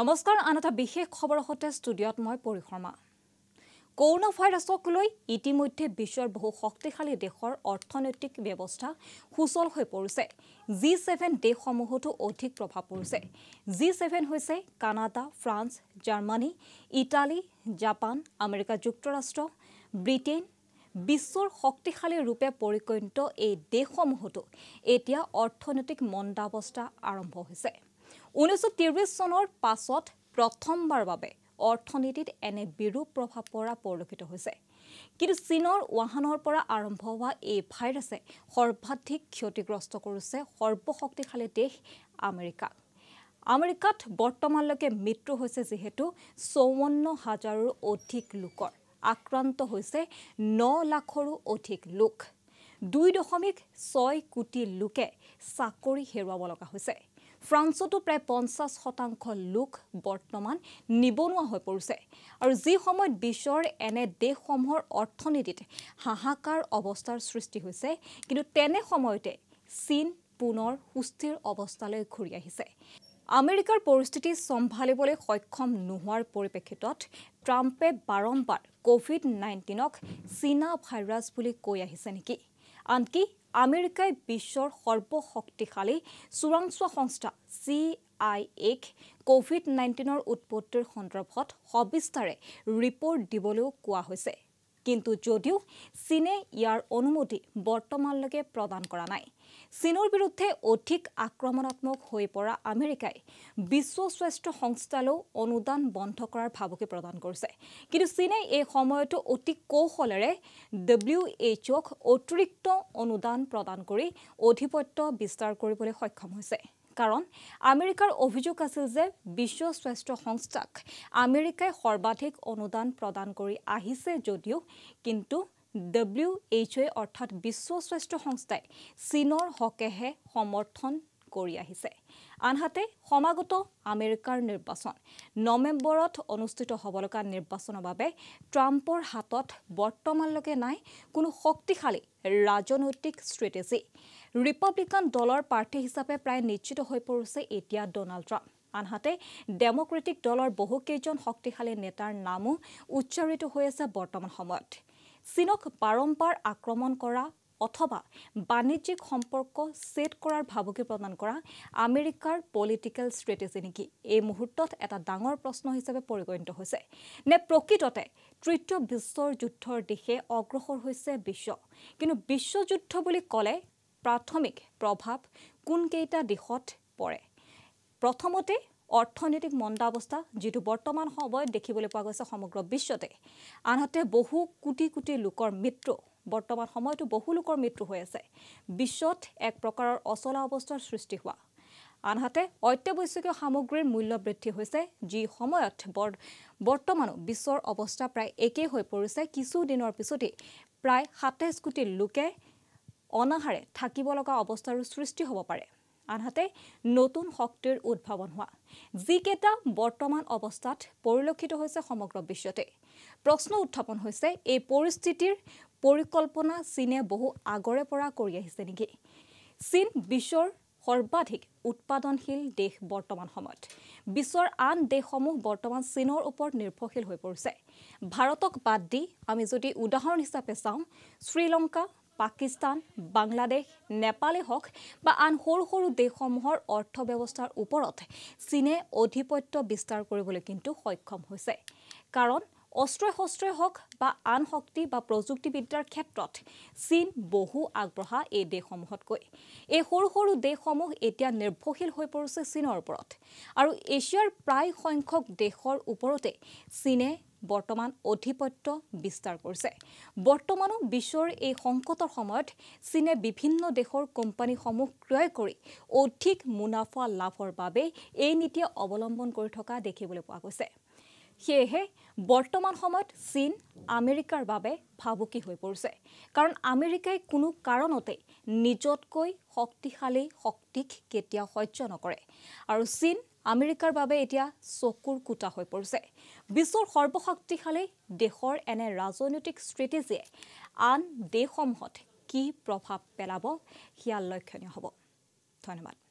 নমস্কাৰ আন এটা বিশেষ খবৰৰ সৈতে ষ্টুডিঅ'ত মই পৰিশৰ্মা কৰোণা ভাইৰাছক লৈ ইতিমধ্যে বিশ্বৰ বহু শক্তিশালী দেশৰ অৰ্থনৈতিক ব্যৱস্থা সুচল হৈ পৰিছে জি ছেভেন দেশসমূহতো অধিক প্ৰভাৱ পৰিছে জি ছেভেন হৈছে Canada France Germany Italy Japan America যুক্তৰাষ্ট্ৰ ব্ৰিটেইন বিশ্বৰ শক্তিশালী ৰূপে পৰিগণিত এই দেশসমূহতো এতিয়া অৰ্থনৈতিক মন্দাৱস্থা আৰম্ভ হৈছে ঊনৈছশ চনৰ পাছত প্ৰথমবাৰ বাবে অৰ্থনীতিত এনে বিৰূপ প্ৰভাৱ পৰা পৰিলক্ষিত হৈছে কিন্তু চীনৰ ৱাহানৰ পৰা আৰম্ভ হোৱা এই ভাইৰাছে সৰ্বাধিক ক্ষতিগ্ৰস্ত কৰিছে সৰ্বশক্তিশালী দেশ আমেৰিকা আমেৰিকাত বৰ্তমানলৈকে মৃত্যু হৈছে যিহেতু চৌৱন্ন হাজাৰৰো অধিক লোকৰ আক্ৰান্ত হৈছে ন লাখৰো অধিক লোক দুই দশমিক ছয় কোটি লোকে চাকৰি হেৰুৱাব লগা হৈছে ফ্ৰান্সতো প্ৰায় পঞ্চাছ শতাংশ লোক বৰ্তমান নিবনুৱা হৈ পৰিছে আৰু যি সময়ত বিশ্বৰ এনে দেশসমূহৰ অৰ্থনীতিত হাহাকাৰ অৱস্থাৰ সৃষ্টি হৈছে কিন্তু তেনে সময়তে চীন পুনৰ সুস্থিৰ অৱস্থালৈ ঘূৰি আহিছে আমেৰিকাৰ পৰিস্থিতি চম্ভালিবলৈ সক্ষম নোহোৱাৰ পৰিপ্ৰেক্ষিতত ট্ৰাম্পে বাৰম্বাৰ কভিড নাইণ্টিনক চীনা ভাইৰাছ বুলি কৈ আহিছে নেকি আনকি আমেৰিকাই বিশ্বৰ সৰ্বশক্তিশালী চোৰাংচোৱা সংস্থা চি আই এক কভিড নাইণ্টিনৰ উৎপত্তিৰ সন্দৰ্ভত সবিস্তাৰে ৰিপৰ্ট দিবলৈও কোৱা হৈছে কিন্তু যদিও চীনে ইয়াৰ অনুমতি বৰ্তমানলৈকে প্ৰদান কৰা নাই চীনৰ বিৰুদ্ধে অধিক আক্ৰমণাত্মক হৈ পৰা আমেৰিকাই বিশ্ব স্বাস্থ্য সংস্থালৈও অনুদান বন্ধ কৰাৰ ভাবুকি প্ৰদান কৰিছে কিন্তু চীনে এই সময়তো অতি কৌশলেৰে ডব্লিউ এইচ অক অতিৰিক্ত অনুদান প্ৰদান কৰি আধিপত্য বিস্তাৰ কৰিবলৈ সক্ষম হৈছে কাৰণ আমেৰিকাৰ অভিযোগ আছিল যে বিশ্ব স্বাস্থ্য সংস্থাক আমেৰিকাই সৰ্বাধিক অনুদান প্ৰদান কৰি আহিছে যদিও কিন্তু ডব্লিউ এইচ এ অৰ্থাৎ বিশ্ব স্বাস্থ্য সংস্থাই চীনৰ হকেহে সমৰ্থন কৰি আহিছে আনহাতে সমাগত আমেৰিকাৰ নিৰ্বাচন নৱেম্বৰত অনুষ্ঠিত হ'ব লগা নিৰ্বাচনৰ বাবে ট্ৰাম্পৰ হাতত বৰ্তমানলৈকে নাই কোনো শক্তিশালী ৰাজনৈতিক ষ্ট্ৰেটেজি ৰিপাব্লিকান দলৰ প্ৰাৰ্থী হিচাপে প্ৰায় নিশ্চিত হৈ পৰিছে এতিয়া ডনাল্ড ট্ৰাম্প আনহাতে ডেম'ক্ৰেটিক দলৰ বহুকেইজন শক্তিশালী নেতাৰ নামো উচ্চাৰিত হৈ আছে বৰ্তমান সময়ত চীনক বাৰম্বাৰ আক্ৰমণ কৰা অথবা বাণিজ্যিক সম্পৰ্ক ছেট কৰাৰ ভাবুকি প্ৰদান কৰা আমেৰিকাৰ পলিটিকেল ষ্ট্ৰেটেজি নেকি এই মুহূৰ্তত এটা ডাঙৰ প্ৰশ্ন হিচাপে পৰিগণিত হৈছে নে প্ৰকৃততে তৃতীয় বিশ্বৰ যুদ্ধৰ দিশে অগ্ৰসৰ হৈছে বিশ্ব কিন্তু বিশ্বযুদ্ধ বুলি ক'লে প্ৰাথমিক প্ৰভাৱ কোনকেইটা দিশত পৰে প্ৰথমতে অৰ্থনৈতিক মন্দাৱস্থা যিটো বৰ্তমান সময়ত দেখিবলৈ পোৱা গৈছে সমগ্ৰ বিশ্বতে আনহাতে বহু কোটি কোটি লোকৰ মৃত্যু বৰ্তমান সময়তো বহু লোকৰ মৃত্যু হৈ আছে বিশ্বত এক প্ৰকাৰৰ অচলা অৱস্থাৰ সৃষ্টি হোৱা আনহাতে অত্যাৱশ্যকীয় সামগ্ৰীৰ মূল্য বৃদ্ধি হৈছে যি সময়ত বৰ বৰ্তমানো বিশ্বৰ অৱস্থা প্ৰায় একেই হৈ পৰিছে কিছুদিনৰ পিছতেই প্ৰায় সাতাইছ কোটি লোকে অনাহাৰে থাকিব লগা অৱস্থাৰো সৃষ্টি হ'ব পাৰে আনহাতে নতুন শক্তিৰ উদ্ভাৱন হোৱা যিকেইটা বৰ্তমান অৱস্থাত পৰিলক্ষিত হৈছে সমগ্ৰ বিশ্বতে প্ৰশ্ন উত্থাপন হৈছে এই পৰিস্থিতিৰ পৰিকল্পনা চীনে বহু আগৰে পৰা কৰি আহিছে নেকি চীন বিশ্বৰ সৰ্বাধিক উৎপাদনশীল দেশ বৰ্তমান সময়ত বিশ্বৰ আন দেশসমূহ বৰ্তমান চীনৰ ওপৰত নিৰ্ভৰশীল হৈ পৰিছে ভাৰতক বাদ দি আমি যদি উদাহৰণ হিচাপে চাওঁ শ্ৰীলংকা পাকিস্তান বাংলাদেশ নেপালে হওক বা আন সৰু সৰু দেশসমূহৰ অৰ্থব্যৱস্থাৰ ওপৰত চীনে আধিপত্য বিস্তাৰ কৰিবলৈ কিন্তু সক্ষম হৈছে কাৰণ অস্ত্ৰ শস্ত্ৰই হওক বা আন শক্তি বা প্ৰযুক্তিবিদ্যাৰ ক্ষেত্ৰত চীন বহু আগবঢ়া এই দেশসমূহতকৈ এই সৰু সৰু দেশসমূহ এতিয়া নিৰ্ভৰশীল হৈ পৰিছে চীনৰ ওপৰত আৰু এছিয়াৰ প্ৰায় সংখ্যক দেশৰ ওপৰতে চীনে বৰ্তমান আধিপত্য বিস্তাৰ কৰিছে বৰ্তমানো বিশ্বৰ এই সংকটৰ সময়ত চীনে বিভিন্ন দেশৰ কোম্পানীসমূহ ক্ৰয় কৰি অধিক মুনাফা লাভৰ বাবে এই নীতি অৱলম্বন কৰি থকা দেখিবলৈ পোৱা গৈছে সেয়েহে বৰ্তমান সময়ত চীন আমেৰিকাৰ বাবে ভাবুকি হৈ পৰিছে কাৰণ আমেৰিকাই কোনো কাৰণতে নিজতকৈ শক্তিশালী শক্তিক কেতিয়াও সহ্য নকৰে আৰু চীন আমেৰিকাৰ বাবে এতিয়া চকুৰ কোটা হৈ পৰিছে বিশ্বৰ সৰ্বশক্তিশালী দেশৰ এনে ৰাজনৈতিক ষ্ট্ৰেটেজিয়ে আন দেশসমূহত কি প্ৰভাৱ পেলাব সেয়া লক্ষণীয় হ'ব ধন্যবাদ